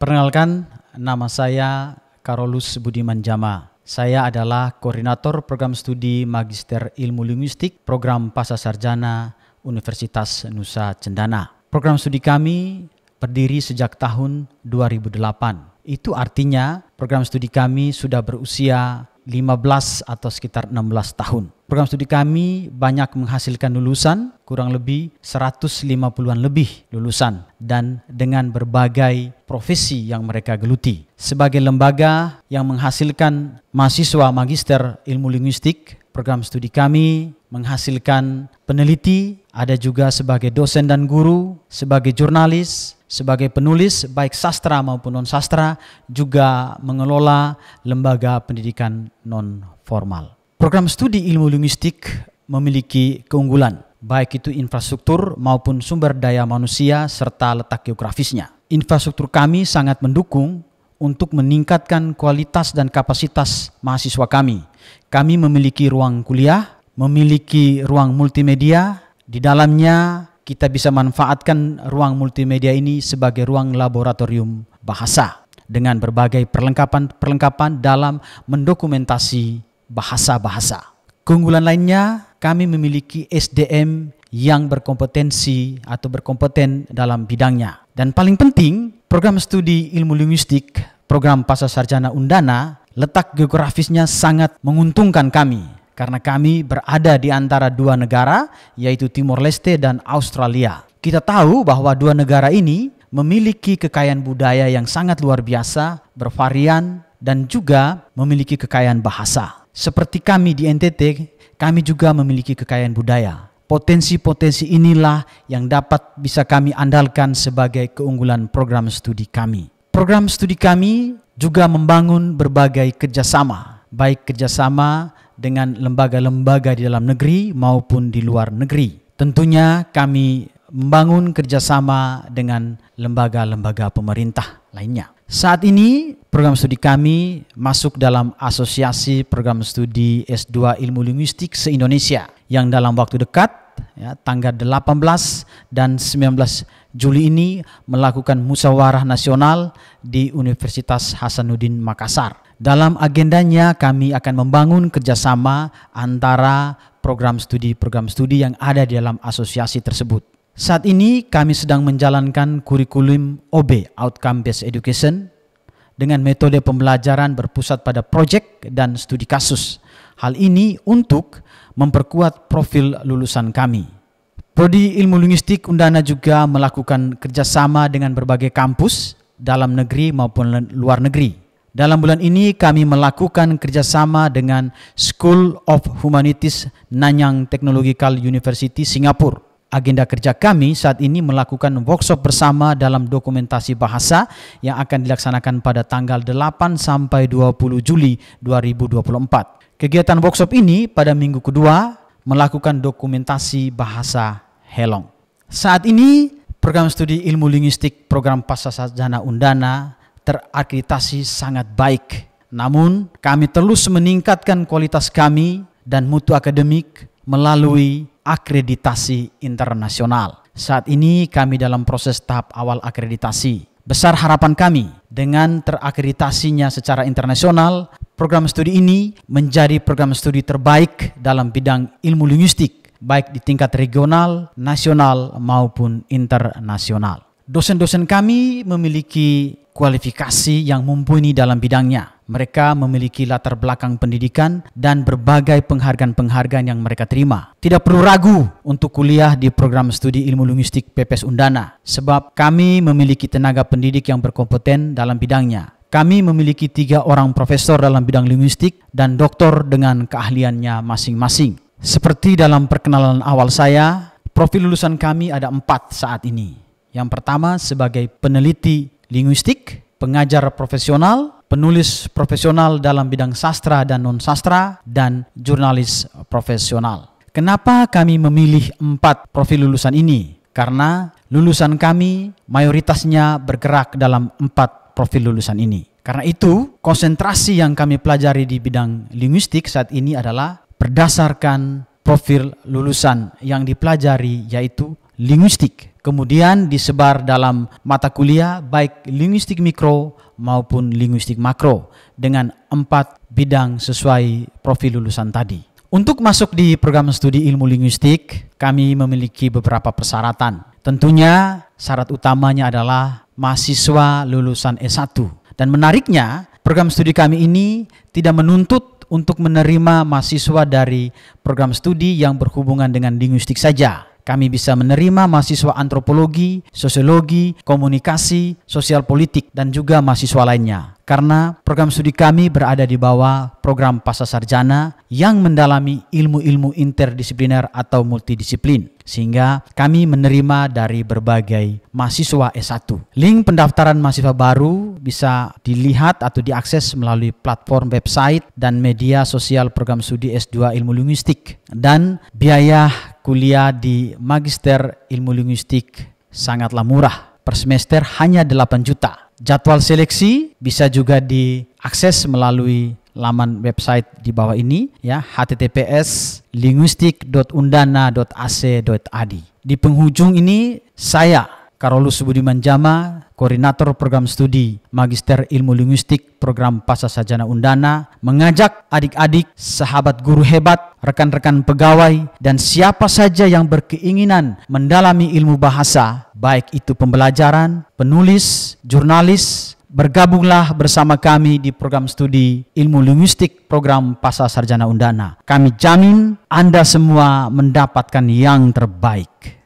Perkenalkan, nama saya Karolus Budiman Jama. Saya adalah koordinator program studi Magister Ilmu Linguistik Program Pasasarjana Sarjana Universitas Nusa Cendana. Program studi kami berdiri sejak tahun 2008. Itu artinya program studi kami sudah berusia 15 atau sekitar 16 tahun. Program studi kami banyak menghasilkan lulusan, kurang lebih 150-an lebih lulusan dan dengan berbagai profesi yang mereka geluti. Sebagai lembaga yang menghasilkan mahasiswa magister ilmu linguistik, program studi kami menghasilkan peneliti, ada juga sebagai dosen dan guru, sebagai jurnalis, sebagai penulis baik sastra maupun non sastra juga mengelola lembaga pendidikan non formal. Program studi ilmu linguistik memiliki keunggulan baik itu infrastruktur maupun sumber daya manusia serta letak geografisnya. Infrastruktur kami sangat mendukung untuk meningkatkan kualitas dan kapasitas mahasiswa kami. Kami memiliki ruang kuliah, memiliki ruang multimedia, di dalamnya kita bisa manfaatkan ruang multimedia ini sebagai ruang laboratorium bahasa dengan berbagai perlengkapan-perlengkapan dalam mendokumentasi bahasa-bahasa. Keunggulan lainnya, kami memiliki SDM yang berkompetensi atau berkompeten dalam bidangnya. Dan paling penting, program studi ilmu linguistik, program pasar sarjana Undana, letak geografisnya sangat menguntungkan kami karena kami berada di antara dua negara, yaitu Timor Leste dan Australia. Kita tahu bahwa dua negara ini memiliki kekayaan budaya yang sangat luar biasa, bervarian, dan juga memiliki kekayaan bahasa. Seperti kami di NTT, kami juga memiliki kekayaan budaya. Potensi-potensi inilah yang dapat bisa kami andalkan sebagai keunggulan program studi kami. Program studi kami juga membangun berbagai kerjasama, baik kerjasama dengan lembaga-lembaga di dalam negeri maupun di luar negeri. Tentunya kami membangun kerjasama dengan lembaga-lembaga pemerintah lainnya. Saat ini program studi kami masuk dalam Asosiasi Program Studi S2 Ilmu Linguistik se-Indonesia yang dalam waktu dekat ya, tanggal 18 dan 19 Juli ini melakukan musyawarah nasional di Universitas Hasanuddin Makassar. Dalam agendanya kami akan membangun kerjasama antara program studi-program studi yang ada di dalam asosiasi tersebut. Saat ini kami sedang menjalankan kurikulum OB Outcome Based Education dengan metode pembelajaran berpusat pada proyek dan studi kasus. Hal ini untuk memperkuat profil lulusan kami. Prodi Ilmu Linguistik Undana juga melakukan kerjasama dengan berbagai kampus dalam negeri maupun luar negeri. Dalam bulan ini kami melakukan kerjasama dengan School of Humanities Nanyang Technological University Singapura. Agenda kerja kami saat ini melakukan workshop bersama dalam dokumentasi bahasa yang akan dilaksanakan pada tanggal 8 sampai 20 Juli 2024. Kegiatan workshop ini pada minggu kedua melakukan dokumentasi bahasa Helong. Saat ini program studi ilmu linguistik program pasca sarjana Undana terakreditasi sangat baik. Namun kami terus meningkatkan kualitas kami dan mutu akademik melalui akreditasi internasional. Saat ini kami dalam proses tahap awal akreditasi. Besar harapan kami dengan terakreditasinya secara internasional, program studi ini menjadi program studi terbaik dalam bidang ilmu linguistik baik di tingkat regional, nasional, maupun internasional. Dosen-dosen kami memiliki kualifikasi yang mumpuni dalam bidangnya. Mereka memiliki latar belakang pendidikan dan berbagai penghargaan-penghargaan yang mereka terima. Tidak perlu ragu untuk kuliah di program studi ilmu linguistik PPS Undana, sebab kami memiliki tenaga pendidik yang berkompeten dalam bidangnya. Kami memiliki tiga orang profesor dalam bidang linguistik dan doktor dengan keahliannya masing-masing. Seperti dalam perkenalan awal saya, profil lulusan kami ada empat saat ini. Yang pertama sebagai peneliti linguistik, pengajar profesional, penulis profesional dalam bidang sastra dan non-sastra, dan jurnalis profesional. Kenapa kami memilih empat profil lulusan ini? Karena lulusan kami mayoritasnya bergerak dalam empat profil lulusan ini. Karena itu, konsentrasi yang kami pelajari di bidang linguistik saat ini adalah berdasarkan profil lulusan yang dipelajari yaitu linguistik. Kemudian disebar dalam mata kuliah baik linguistik mikro maupun linguistik makro dengan empat bidang sesuai profil lulusan tadi. Untuk masuk di program studi ilmu linguistik, kami memiliki beberapa persyaratan. Tentunya syarat utamanya adalah mahasiswa lulusan S1. Dan menariknya, program studi kami ini tidak menuntut untuk menerima mahasiswa dari program studi yang berhubungan dengan linguistik saja. Kami bisa menerima mahasiswa antropologi, sosiologi, komunikasi, sosial politik, dan juga mahasiswa lainnya. Karena program studi kami berada di bawah program pasasarjana yang mendalami ilmu-ilmu interdisipliner atau multidisiplin. Sehingga kami menerima dari berbagai mahasiswa S1. Link pendaftaran mahasiswa baru bisa dilihat atau diakses melalui platform website dan media sosial program studi S2 Ilmu Linguistik dan biaya kuliah di Magister Ilmu Linguistik sangatlah murah. Per semester hanya 8 juta. Jadwal seleksi bisa juga diakses melalui laman website di bawah ini ya https linguistik.undana.ac.id. Di penghujung ini saya Karolus Budiman Jama, koordinator program studi Magister Ilmu Linguistik Program Pasca Sajana Undana, mengajak adik-adik, sahabat guru hebat, rekan-rekan pegawai, dan siapa saja yang berkeinginan mendalami ilmu bahasa, baik itu pembelajaran, penulis, jurnalis, Bergabunglah bersama kami di program studi Ilmu Linguistik Program Pasar Sarjana Undana. Kami jamin Anda semua mendapatkan yang terbaik.